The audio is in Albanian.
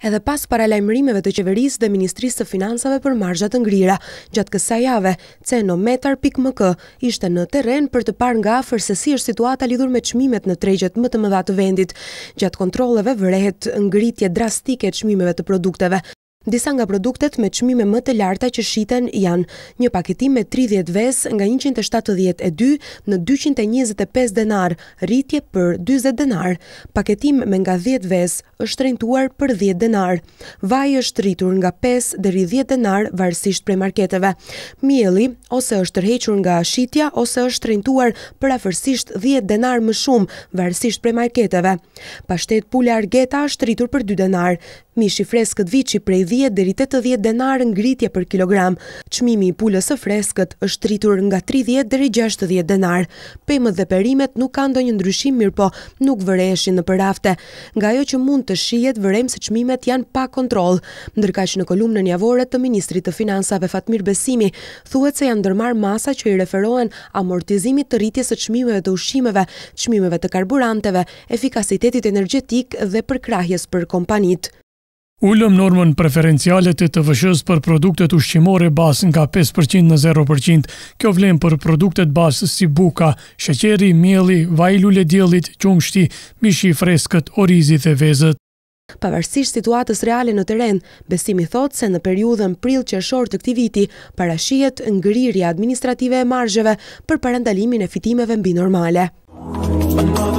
Edhe pas paralajmërimeve të qeverisë dhe Ministrisë së Financave për marxhat të ngrira, gjatë kësaj jave, cenometar.mk ishte në terren për të parë nga afër se si është situata lidhur me çmimet në tregjet më të mëdha të vendit. Gjatë kontrolleve vërehet ngritje drastike e çmimeve të produkteve. Disa nga produktet me qmime më të larta që shiten janë një paketim me 30 ves nga 172 në 225 denar, rritje për 20 denar. Paketim me nga 10 ves është rrejtuar për 10 denar. Vaj është rritur nga 5 dhe 10 denar varsisht prej marketeve. Mieli ose është rhequr nga shitja ose është rrejtuar për afërsisht 10 denar më shumë varsisht prej marketeve. Pashtet pule argeta është rritur për 2 denar. Mishi freskët vici prej 10 dheri 80 denar ngritje për kilogram. Qmimi i pullës e freskët është tritur nga 30 dheri 60 denar. Pemët dhe perimet nuk kanë ndo një ndryshim mirë po, nuk vëreshin në përrafte. Nga jo që mund të shijet, vërem se qmimet janë pa kontrol. Ndërka që në kolumë në njavore të Ministrit të Finansave Fatmir Besimi, thuet se janë dërmar masa që i referohen amortizimit të rritjes e qmimeve të ushimeve, qmimeve të karburanteve, efikasitetit energetik dhe përkrahjes për kompanitë. Ullëm normën preferenciale të të vëshës për produktet ushqimore bas nga 5% në 0%. Kjo vlem për produktet bas si buka, sheqeri, mieli, vajlule djelit, qumshti, mishi freskët, orizi dhe vezët. Pavarësisht situatës reale në teren, besimi thotë se në periudhën prill shorë të këti viti, në ngëriri administrative e margjeve për parandalimin e fitimeve mbi normale. Muzika